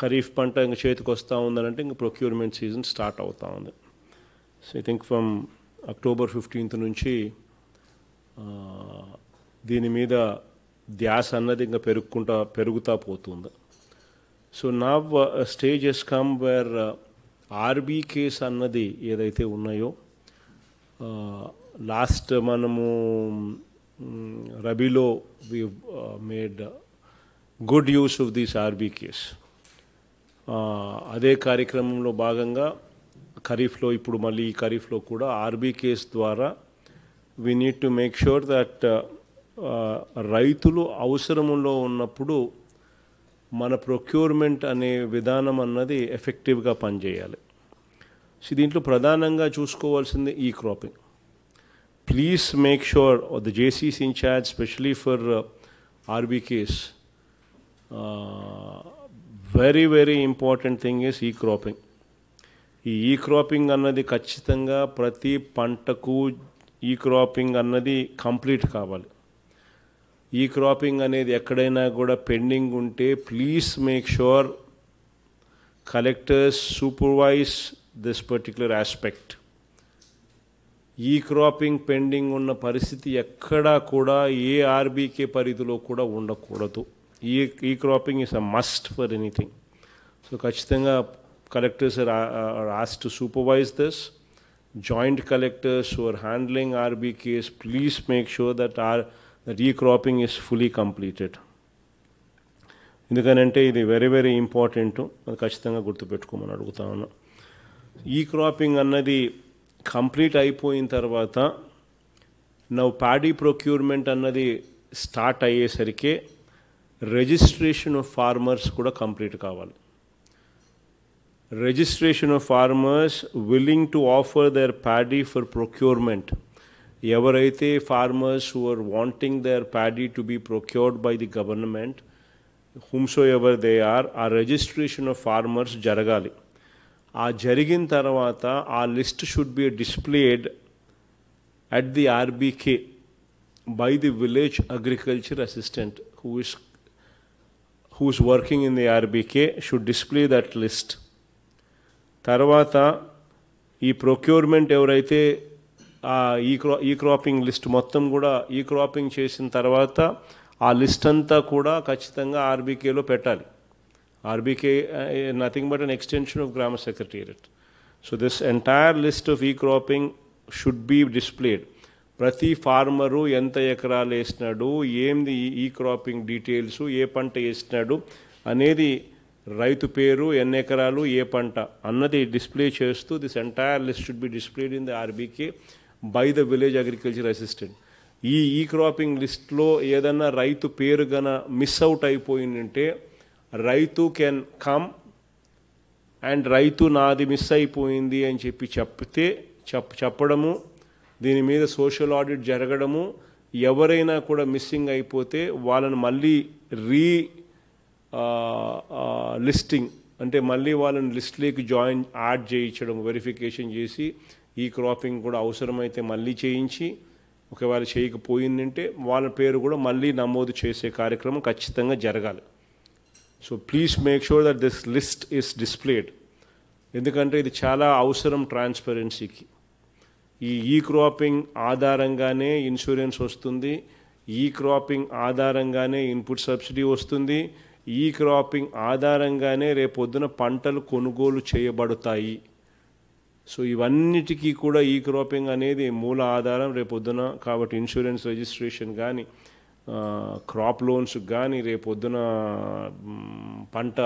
ఖరీఫ్ పంట ఇంకా చేతికి వస్తూ ఉందనంటే ఇంకా ప్రొక్యూర్మెంట్ సీజన్ స్టార్ట్ అవుతూ ఉంది so I think from October fifteenth నుంచి దీని మీద ధ్యాస అన్నది ఇంకా పెరుగుకుంటా పెరుగుతూ పోతుంది సో నా stages come where RBKs అన్నది ఏదైతే ఉన్నాయో లాస్ట్ మనము రబీలో we made good use of these RBKs అదే కార్యక్రమంలో భాగంగా ఖరీఫ్లో ఇప్పుడు మళ్ళీ ఈ ఖరీఫ్లో కూడా ఆర్బీ కేస్ ద్వారా we need to make sure that రైతులు అవసరములో ఉన్నప్పుడు మన ప్రొక్యూర్మెంట్ అనే విధానం అన్నది ఎఫెక్టివ్గా పనిచేయాలి సో దీంట్లో ప్రధానంగా చూసుకోవాల్సింది ఈ cropping please make sure the జేసీస్ incharge specially for RBKs very very important thing is ఈ క్రాపింగ్ ఈ ఈ క్రాపింగ్ అన్నది ఖచ్చితంగా ప్రతి పంటకు ఈ క్రాపింగ్ అన్నది కంప్లీట్ కావాలి ఈ క్రాపింగ్ అనేది ఎక్కడైనా కూడా పెండింగ్ ఉంటే please make sure collectors supervise this particular aspect ఈ క్రాపింగ్ పెండింగ్ ఉన్న పరిస్థితి ఎక్కడా కూడా ఏ ఆర్బీకే పరిధిలో కూడా ఉండకూడదు E-cropping is a must for anything. So Kachdanga collectors are, asked to supervise this. Joint collectors who are handling RB case, please make sure that our e-cropping is fully completed. ఎందుకనంటే ఇది very very important అది ఖచ్చితంగా గుర్తుపెట్టుకోమని అడుగుతా ఉన్నా ఈ cropping అన్నది complete అయిపోయిన తర్వాత నవ్వు ప్యాడీ ప్రొక్యూర్మెంట్ అన్నది స్టార్ట్ అయ్యేసరికి రిజిస్ట్రేషన్ ఆఫ్ ఫార్మర్స్ కూడా కంప్లీట్ కావాలి registration of farmers willing to offer their paddy for procurement ఎవరైతే farmers who are wanting their paddy to be procured by the government whosoever they are ఆ registration of farmers జరగాలి ఆ జరిగిన తర్వాత ఆ list should be displayed at the RBK by the village agriculture assistant who is who's working in the RBK should display that list. Tarvata, e procurement evraite, e cropping list matam guda, e cropping chasin tarvata, a listanta kuda, kachitanga RBK lo petali. RBK nothing but an extension of grammar secretariat. So this entire list of e cropping should be displayed. ప్రతి farmer ఎంత ఎకరాలు వేసినాడు ఏంది ఈ cropping details ఏ పంట వేసినాడు అనేది రైతు పేరు ఎన్ని ఎకరాలు ఏ పంట అన్నది డిస్ప్లే చేస్తూ this entire list should be displayed in the RBK by the village agriculture assistant ఈ ఈ క్రాపింగ్ లిస్ట్లో ఏదన్నా రైతు పేరు గన మిస్ అవుట్ అయిపోయిందంటే రైతు కెన్ కమ్ అండ్ రైతు నాది మిస్ అయిపోయింది అని చెప్పి చెప్తే చెప్ చెప్పడము దీని మీద సోషల్ ఆడిట్ జరగడము ఎవరైనా కూడా మిస్సింగ్ అయిపోతే వాళ్ళని మళ్ళీ రీ లిస్టింగ్ అంటే మళ్ళీ వాళ్ళని లిస్ట్లోకి జాయిన్ యాడ్ చేయించడం వెరిఫికేషన్ చేసి ఈ క్రాపింగ్ కూడా అవసరమైతే మళ్ళీ చేయించి ఒకవేళ చేయకపోయిందంటే వాళ్ళ పేరు కూడా మళ్ళీ నమోదు చేసే కార్యక్రమం ఖచ్చితంగా జరగాలి so please make sure that this list is displayed ఎందుకంటే ఇది చాలా అవసరం ట్రాన్స్పరెన్సీకి ఈ ఈ క్రాపింగ్ ఆధారంగానే ఇన్సూరెన్స్ వస్తుంది ఈ క్రాపింగ్ ఆధారంగానే ఇన్పుట్ సబ్సిడీ వస్తుంది ఈ క్రాపింగ్ ఆధారంగానే రేపొద్దున పంటలు కొనుగోలు చేయబడతాయి సో ఇవన్నిటికీ కూడా ఈ క్రాపింగ్ అనేది మూల ఆధారం రేపొద్దున కాబట్టి ఇన్సూరెన్స్ రిజిస్ట్రేషన్ కానీ క్రాప్ లోన్స్ కానీ రేపొద్దున పంట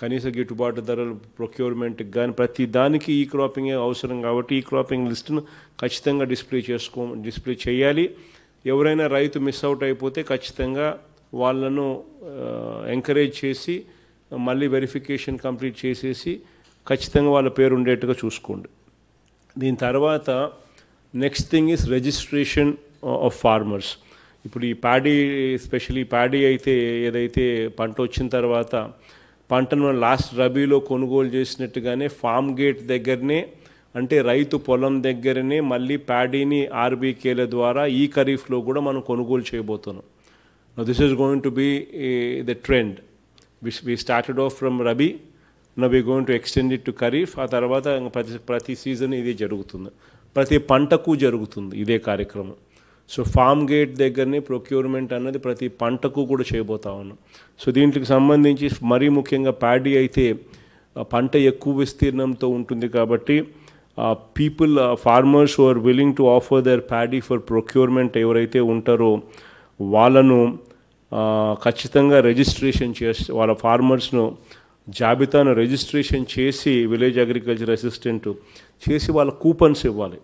కనీస గిట్టుబాటు ధరలు ప్రొక్యూర్మెంట్కి కానీ ప్రతి దానికి ఈ క్రాపింగ్ అవసరం కాబట్టి ఈ క్రాపింగ్ లిస్టును ఖచ్చితంగా డిస్ప్లే చేసుకో డిస్ప్లే చేయాలి ఎవరైనా రైతు మిస్ అవుట్ అయిపోతే ఖచ్చితంగా వాళ్ళను ఎంకరేజ్ చేసి మళ్ళీ వెరిఫికేషన్ కంప్లీట్ చేసేసి ఖచ్చితంగా వాళ్ళ పేరు ఉండేట్టుగా చూసుకోండి దీని తర్వాత next thing is registration of farmers ఇప్పుడు ఈ ప్యాడీ స్పెషల్లీ ప్యాడీ అయితే ఏదైతే పంట వచ్చిన తర్వాత పంటను లాస్ట్ రబీలో కొనుగోలు చేసినట్టుగానే ఫామ్ గేట్ దగ్గరనే అంటే రైతు పొలం దగ్గరనే మళ్ళీ ప్యాడీని ఆర్బీకేల ద్వారా ఈ ఖరీఫ్లో కూడా మనం కొనుగోలు చేయబోతున్నాం this is going to be the trend which we started off from rabi నా we going to extend it to kharif ఆ తర్వాత ప్రతి ప్రతి సీజన్ ఇది జరుగుతుంది ప్రతి పంటకు జరుగుతుంది ఇదే కార్యక్రమం సో ఫామ్ గేట్ దగ్గరనే ప్రొక్యూర్మెంట్ అన్నది ప్రతి పంటకు కూడా చేయబోతా ఉన్నాం సో దీంట్లోకి సంబంధించి మరీ ముఖ్యంగా ప్యాడీ అయితే పంట ఎక్కువ విస్తీర్ణంతో ఉంటుంది కాబట్టి people farmers are willing to offer their paddy for procurement ఎవరైతే ఉంటారో వాళ్ళను ఖచ్చితంగా రిజిస్ట్రేషన్ చేసి వాళ్ళ ఫార్మర్స్ను జాబితాను రిజిస్ట్రేషన్ చేసి విలేజ్ అగ్రికల్చర్ అసిస్టెంట్ చేసి వాళ్ళ కూపన్స్ ఇవ్వాలి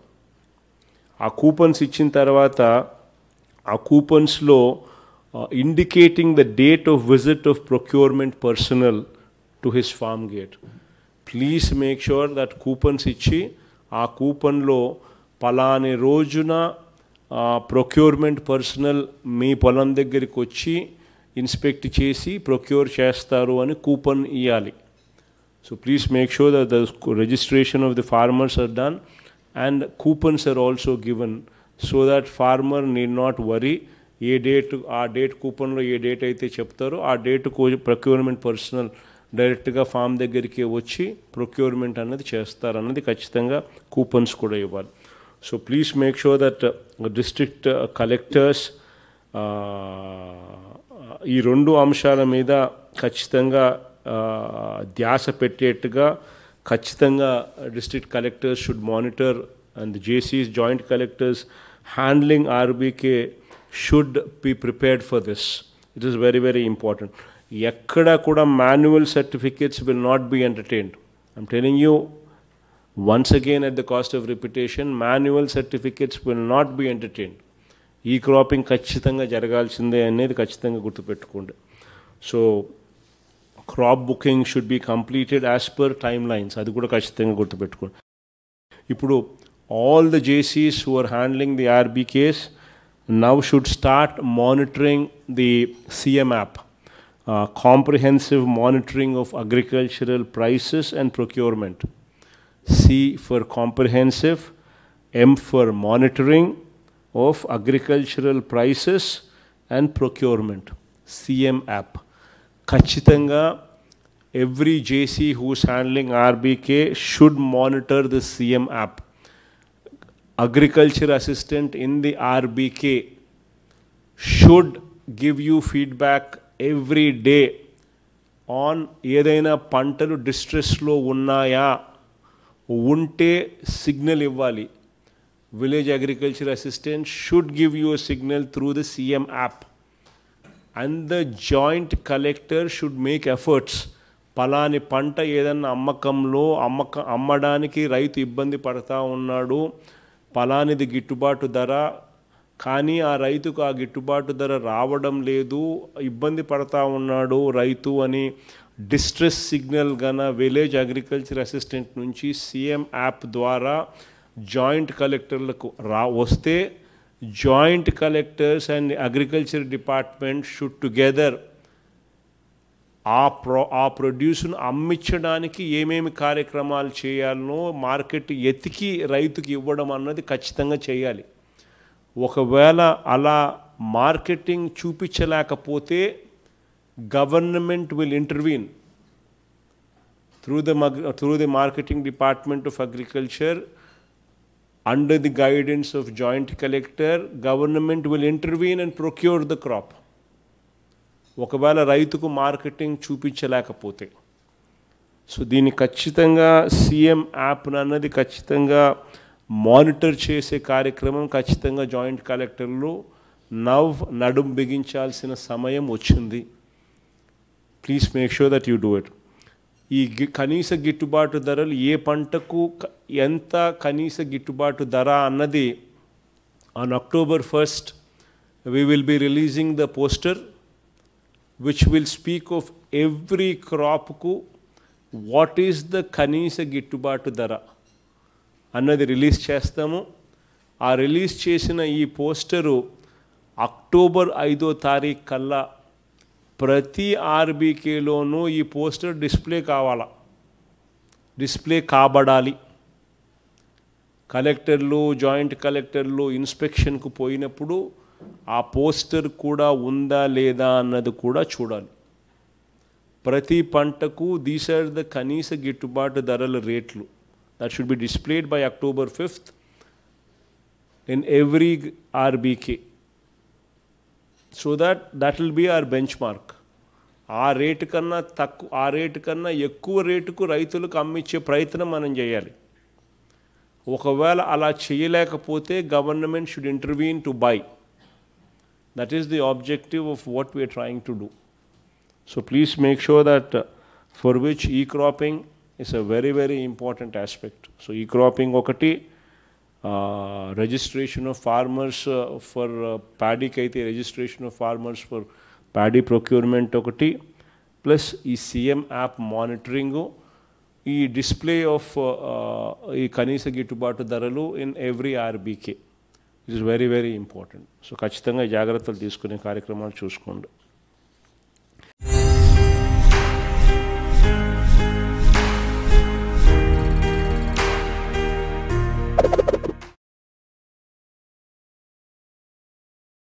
ఆ కూపన్స్ ఇచ్చిన తర్వాత ఆ కూపన్స్లో indicating the date of visit of procurement personnel to his farm gate please make sure that coupons ఇచ్చి ఆ కూపన్లో పలాని రోజున ప్రొక్యూర్మెంట్ పర్సనల్ మీ పొలం దగ్గరికి వచ్చి ఇన్స్పెక్ట్ చేసి ప్రొక్యూర్ చేస్తారు అని కూపన్ ఇవ్వాలి so please make sure that the registration of the farmers are done and coupons are also given so that farmer need not worry ఏ డేట్ ఆ డేట్ కూపన్లో ఏ డేట్ అయితే చెప్తారో ఆ డేట్ ప్రొక్యూర్మెంట్ పర్సనల్ డైరెక్ట్గా ఫామ్ దగ్గరికి వచ్చి ప్రొక్యూర్మెంట్ అనేది చేస్తారన్నది ఖచ్చితంగా కూపన్స్ కూడా ఇవ్వాలి so please make sure that district collectors ఈ రెండు అంశాల మీద ఖచ్చితంగా uh, ధ్యాస పెట్టేట్టుగా ఖచ్చితంగా district collectors should monitor and జేసీస్ joint collectors handling RBK should be prepared for this it is very very important ఎక్కడ కూడా manual certificates will not be entertained I'm telling you once again at the cost of repetition manual certificates will not be entertained e cropping ఖచ్చితంగా జరగాల్సిందే అనేది ఖచ్చితంగా గుర్తుపెట్టుకోండి so crop booking should be completed as per timelines అది కూడా ఖచ్చితంగా గుర్తుపెట్టుకోండి ఇప్పుడు ఆల్ ద జేసీస్ who are handling the RBKs now should start monitoring the CM app, uh, comprehensive monitoring of agricultural prices and procurement. C for comprehensive, M for monitoring of agricultural prices and procurement, CM app. ఖచ్చితంగా every JC who's handling RBK should monitor the CM app agriculture assistant in the RBK should give you feedback every day on ఏదైనా పంటలు డిస్ట్రెస్లో ఉన్నాయా ఉంటే signal ఇవ్వాలి village agriculture assistant should give you signal through the CM app and the joint collector should make efforts పలాని పంట ఏదన్నా అమ్మకంలో అమ్మక అమ్మడానికి రైతు ఇబ్బంది పడతా ఉన్నాడు పలానిది గిట్టుబాటు ధర కానీ ఆ రైతుకు ఆ గిట్టుబాటు ధర రావడం లేదు ఇబ్బంది పడతా ఉన్నాడు రైతు అని డిస్ట్రెస్ సిగ్నల్ గన విలేజ్ అగ్రికల్చర్ అసిస్టెంట్ నుంచి సీఎం యాప్ ద్వారా జాయింట్ కలెక్టర్లకు రా వస్తే joint collectors and agriculture department should together ఆ ప్రో ఆ ప్రొడ్యూస్ను అమ్మించడానికి ఏమేమి కార్యక్రమాలు చేయాలనో మార్కెట్ ఎతికి రైతుకి ఇవ్వడం అన్నది ఖచ్చితంగా చేయాలి ఒకవేళ అలా మార్కెటింగ్ చూపించలేకపోతే government will intervene through the through the marketing department of agriculture under the guidance of joint collector government will intervene and procure the crop ఒకవేళ రైతుకు మార్కెటింగ్ చూపించలేకపోతే సో దీన్ని ఖచ్చితంగా సీఎం యాప్ అన్నది ఖచ్చితంగా మానిటర్ చేసే కార్యక్రమం ఖచ్చితంగా జాయింట్ కలెక్టర్లు నవ్ నడుం బిగించాల్సిన సమయం వచ్చింది please make sure that you do it ఈ కనీస గిట్టుబాటు ధరలు ఏ పంటకు ఎంత కనీస గిట్టుబాటు ధర అన్నది on October first we will be releasing the poster which will speak of every క్రాప్కు వాట్ ఈస్ ద కనీస గిట్టుబాటు ధర అన్నది రిలీజ్ చేస్తాము ఆ రిలీజ్ చేసిన ఈ పోస్టరు అక్టోబర్ ఐదో తారీఖు కల్లా ప్రతి ఆర్బీకేలోనూ ఈ పోస్టర్ డిస్ప్లే కావాలా డిస్ప్లే కాబడాలి కలెక్టర్లు జాయింట్ కలెక్టర్లు ఇన్స్పెక్షన్కు పోయినప్పుడు ఆ పోస్టర్ కూడా ఉందా లేదా అన్నది కూడా చూడాలి ప్రతి పంటకు దీస్ ఆర్ ద కనీస గిట్టుబాటు ధరల రేట్లు that should be displayed by October fifth in every RBK so that that will be our benchmark ఆ రేటు కన్నా తక్కువ ఆ రేటు కన్నా ఎక్కువ రేటుకు రైతులకు అమ్మించే ప్రయత్నం మనం చేయాలి ఒకవేళ అలా చేయలేకపోతే government should intervene to buy that is the objective of what we're trying to do so please make sure that for which e cropping is a very very important aspect so e cropping ఒకటి registration of farmers for ప్యాడీకి అయితే registration of farmers for paddy procurement ఒకటి plus ఈ CM app monitoring ఈ display of uh, uh, ఈ కనీస గిట్టుబాటు ధరలు in every RBK it is very very important so ఖచ్చితంగా జాగ్రత్తలు తీసుకునే కార్యక్రమాలు చూసుకోండి